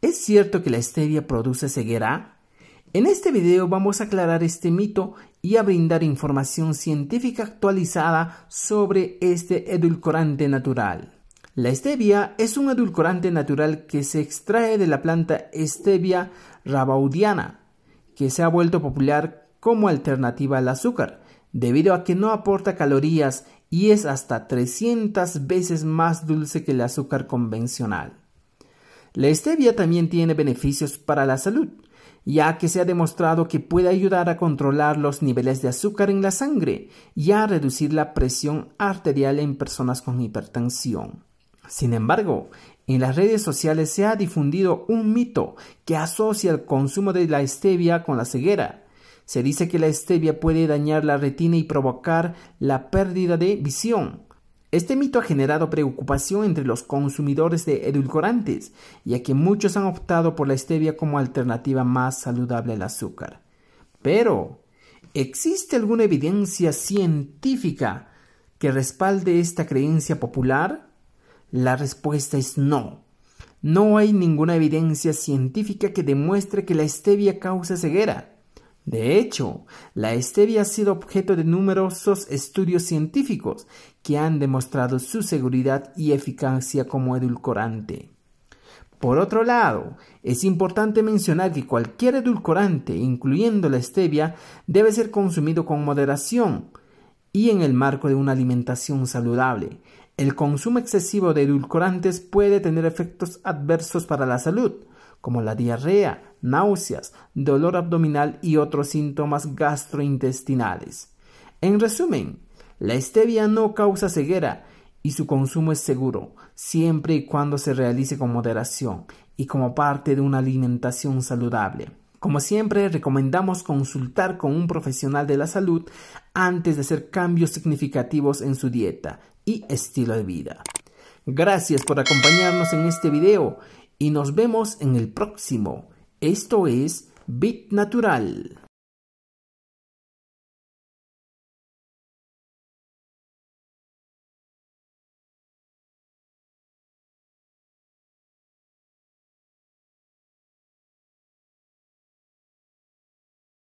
¿Es cierto que la stevia produce ceguera? En este video vamos a aclarar este mito y a brindar información científica actualizada sobre este edulcorante natural. La stevia es un edulcorante natural que se extrae de la planta stevia rabaudiana, que se ha vuelto popular como alternativa al azúcar, debido a que no aporta calorías y es hasta 300 veces más dulce que el azúcar convencional. La stevia también tiene beneficios para la salud, ya que se ha demostrado que puede ayudar a controlar los niveles de azúcar en la sangre y a reducir la presión arterial en personas con hipertensión. Sin embargo, en las redes sociales se ha difundido un mito que asocia el consumo de la stevia con la ceguera. Se dice que la stevia puede dañar la retina y provocar la pérdida de visión. Este mito ha generado preocupación entre los consumidores de edulcorantes, ya que muchos han optado por la stevia como alternativa más saludable al azúcar. Pero, ¿existe alguna evidencia científica que respalde esta creencia popular? La respuesta es no. No hay ninguna evidencia científica que demuestre que la stevia causa ceguera. De hecho, la stevia ha sido objeto de numerosos estudios científicos que han demostrado su seguridad y eficacia como edulcorante. Por otro lado, es importante mencionar que cualquier edulcorante, incluyendo la stevia, debe ser consumido con moderación y en el marco de una alimentación saludable. El consumo excesivo de edulcorantes puede tener efectos adversos para la salud, como la diarrea, náuseas, dolor abdominal y otros síntomas gastrointestinales. En resumen, la stevia no causa ceguera y su consumo es seguro, siempre y cuando se realice con moderación y como parte de una alimentación saludable. Como siempre, recomendamos consultar con un profesional de la salud antes de hacer cambios significativos en su dieta y estilo de vida. Gracias por acompañarnos en este video y nos vemos en el próximo. Esto es Bit Natural.